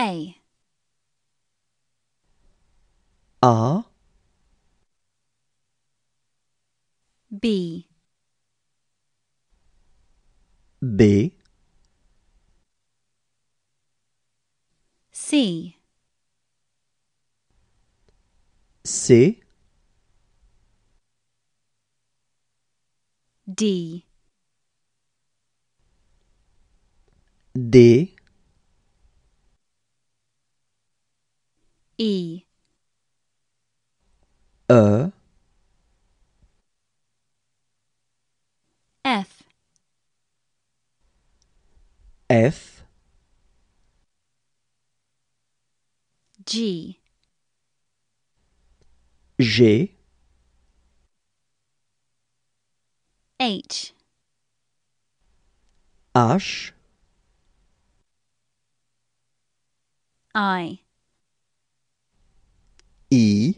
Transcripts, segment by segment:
A R B B C C D D e e f f g g h h i E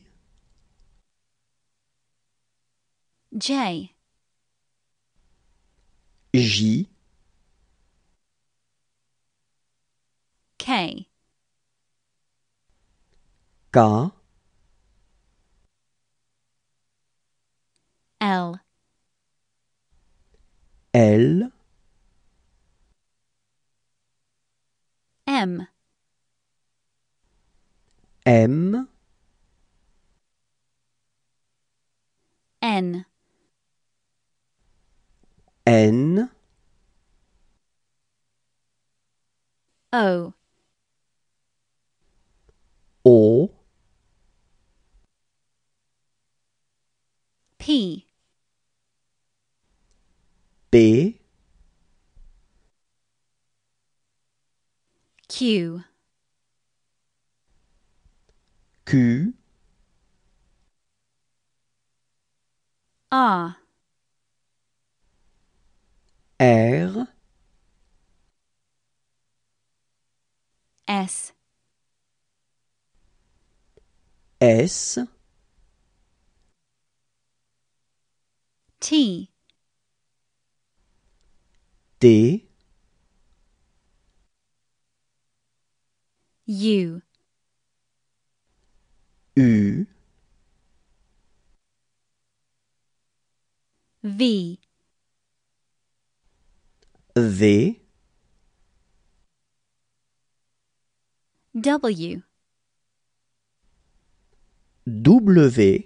J J K K L L M M N. N. O. O. P. B. Q. Q. A R S S T D U V. The W. W.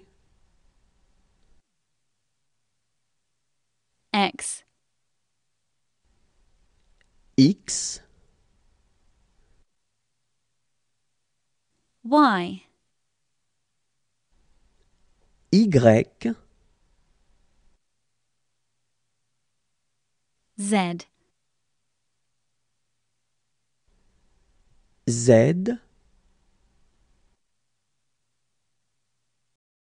X. X. Y. Y. Z. Z